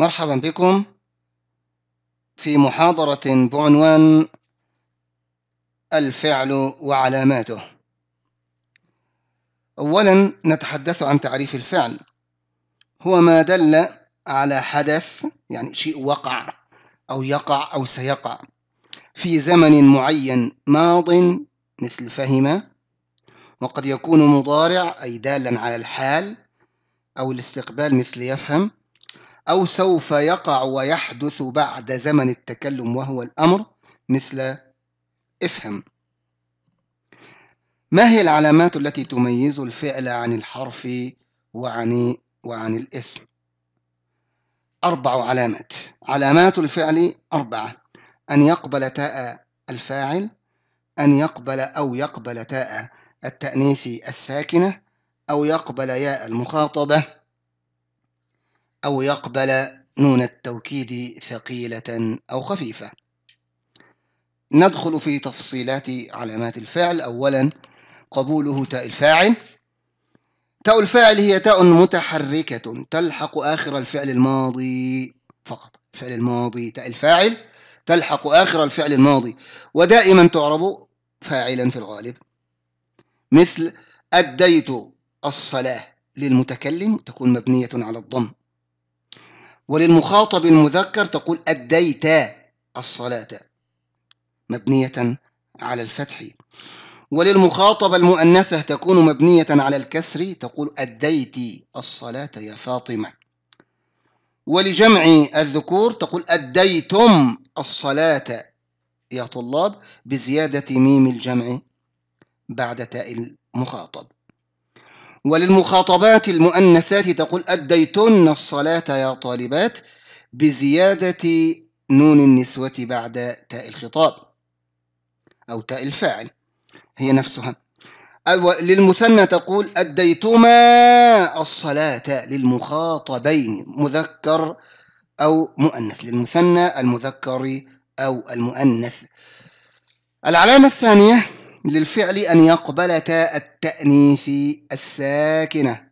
مرحبا بكم في محاضرة بعنوان الفعل وعلاماته أولا نتحدث عن تعريف الفعل هو ما دل على حدث يعني شيء وقع أو يقع أو سيقع في زمن معين ماض مثل فهم وقد يكون مضارع أي دالا على الحال أو الاستقبال مثل يفهم أو سوف يقع ويحدث بعد زمن التكلم وهو الأمر مثل افهم ما هي العلامات التي تميز الفعل عن الحرف وعن وعن الاسم أربع علامات علامات الفعل أربعة أن يقبل تاء الفاعل أن يقبل أو يقبل تاء التأنيث الساكنة أو يقبل ياء المخاطبة أو يقبل نون التوكيد ثقيلة أو خفيفة ندخل في تفصيلات علامات الفعل أولا قبوله تاء الفاعل تاء الفاعل هي تاء متحركة تلحق آخر الفعل الماضي فقط الفعل الماضي تاء الفاعل تلحق آخر الفعل الماضي ودائما تعرب فاعلا في الغالب مثل أديت الصلاة للمتكلم تكون مبنية على الضم وللمخاطب المذكر تقول أديت الصلاة مبنية على الفتح وللمخاطبة المؤنثة تكون مبنية على الكسر تقول أديت الصلاة يا فاطمة ولجمع الذكور تقول أديتم الصلاة يا طلاب بزيادة ميم الجمع بعد تاء المخاطب وللمخاطبات المؤنثات تقول أديتن الصلاة يا طالبات بزيادة نون النسوة بعد تاء الخطاب أو تاء الفاعل هي نفسها للمثنى تقول أديتما الصلاة للمخاطبين مذكر أو مؤنث للمثنى المذكر أو المؤنث العلامة الثانية للفعل أن يقبل تاء التأنيث الساكنة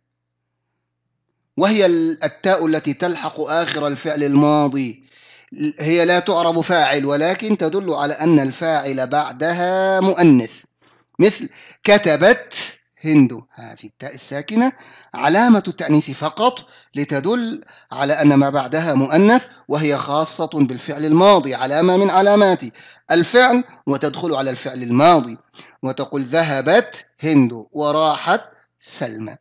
وهي التاء التي تلحق آخر الفعل الماضي هي لا تعرب فاعل ولكن تدل على أن الفاعل بعدها مؤنث مثل كتبت هند هذه التاء الساكنة علامة التأنيث فقط لتدل على أن ما بعدها مؤنث وهي خاصة بالفعل الماضي علامة من علامات الفعل وتدخل على الفعل الماضي وتقول ذهبت هند وراحت سلمى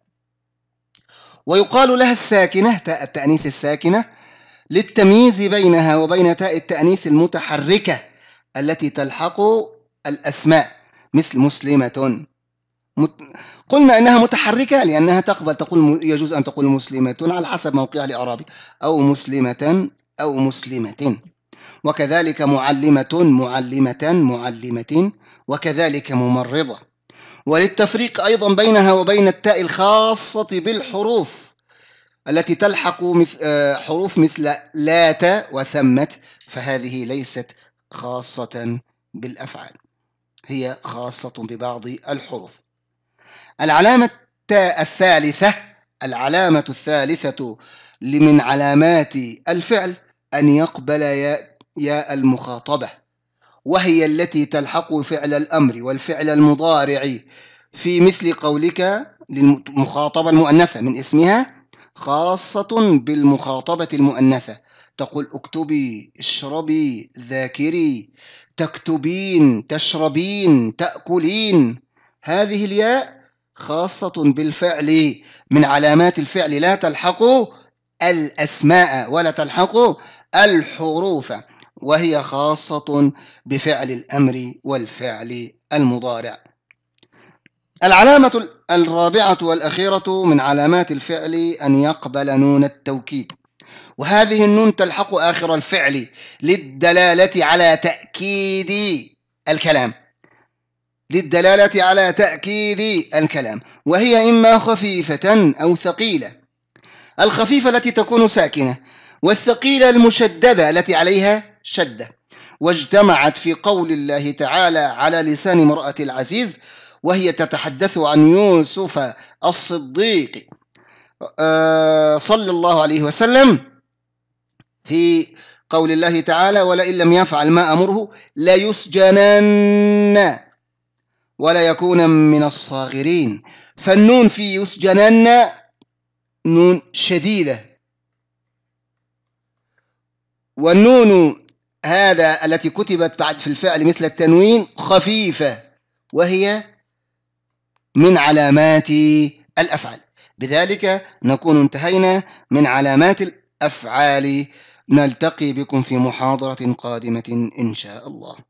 ويقال لها الساكنة تاء التأنيث الساكنة للتمييز بينها وبين تاء التأنيث المتحركة التي تلحق الأسماء مثل مسلمة قلنا انها متحركه لانها تقبل تقول يجوز ان تقول مسلمه على حسب موقعها الاعرابي او مسلمه او مسلمه وكذلك معلمه معلمه معلمه وكذلك ممرضه وللتفريق ايضا بينها وبين التاء الخاصه بالحروف التي تلحق آه، حروف مثل لات وثمت فهذه ليست خاصه بالافعال هي خاصه ببعض الحروف العلامة الثالثة العلامة الثالثة لمن علامات الفعل أن يقبل ياء يا المخاطبة وهي التي تلحق فعل الأمر والفعل المضارع في مثل قولك للمخاطبة المؤنثة من اسمها خاصة بالمخاطبة المؤنثة تقول اكتبي اشربي ذاكري تكتبين تشربين تأكلين هذه الياء خاصة بالفعل من علامات الفعل لا تلحق الأسماء ولا تلحق الحروف وهي خاصة بفعل الأمر والفعل المضارع العلامة الرابعة والأخيرة من علامات الفعل أن يقبل نون التوكيد وهذه النون تلحق آخر الفعل للدلالة على تأكيد الكلام للدلالة على تأكيد الكلام وهي إما خفيفة أو ثقيلة الخفيفة التي تكون ساكنة والثقيلة المشددة التي عليها شدة واجتمعت في قول الله تعالى على لسان امرأة العزيز وهي تتحدث عن يوسف الصديق آه، صلى الله عليه وسلم في قول الله تعالى ولئن لم يفعل ما أمره ليسجنن ولا يكون من الصاغرين فالنون في يسجنن نون شديدة والنون هذا التي كتبت بعد في الفعل مثل التنوين خفيفة وهي من علامات الأفعال بذلك نكون انتهينا من علامات الأفعال نلتقي بكم في محاضرة قادمة إن شاء الله